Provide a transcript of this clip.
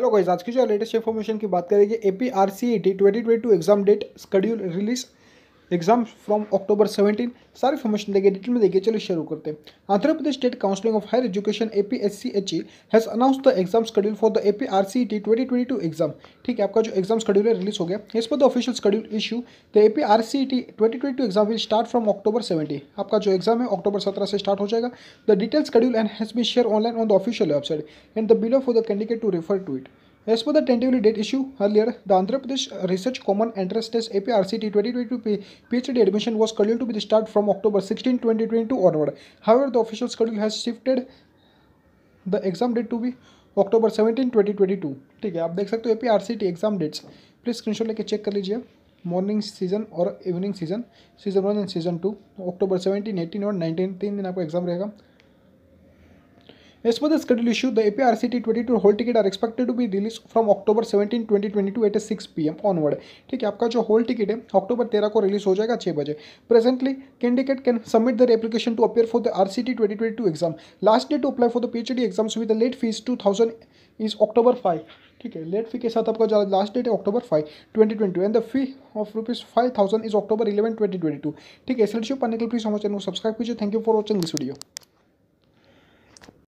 Hello guys आज की जो लेटेस्ट इन्फॉर्मेशन की बात करेंगे A P R C E T twenty twenty two exam date schedule release exam from October 17 सारी इन्फॉर्मेशन देंगे डिटेल में देखिए चलिए शुरू करते हैं Andhra Pradesh state counselling of higher education A P S C H E has announce the exam schedule for the A P R C T twenty twenty two exam ठीक है आपका जो एग्जाम शेड्यूल है रिलीज हो गया इस पर the official schedule issue the A P R C T twenty twenty two exam will start from October seventy आपका जो एग्जाम है अक्टूबर सत्रह से स्टार्ट हो जाएगा the detail schedule and has be share online on the official website and the below for the candidate to refer to it As per the tentatively date issue earlier, the Andhra Pradesh Research Common Entrance Test APRCT 2022 PhD admission was scheduled to be started from October 16, 2022 onward. However, the official schedule has shifted the exam date to be October seventeen twenty twenty two ठीक है आप देख सकते हो A P R C T exam dates please screenshot लेके check कर लीजिए morning season और evening season season one and season two October seventeen eighteen और नाइनटीन तीन दिन आपका एग्जाम रहेगा As per the schedule issue, the APRCT 22 hall ticket are expected to be release from October 17, 2022 at six P M onward ठीक है आपका जो whole ticket है अक्टूबर 13 को रिलीज हो जाएगा छः बजे presently candidate can submit their application to appear for the RCT C exam. Twenty twenty two exam last date to exams for the P H 2000 is with the late to is five ठीक है late fee के साथ आपका last date है October five twenty twenty and the fee of rupees five thousand is October eleven twenty twenty two ठीक है SLC पाने के लिए प्लीज हमारे चैनल को सब्सक्राइब कीजिए thank you for watching this video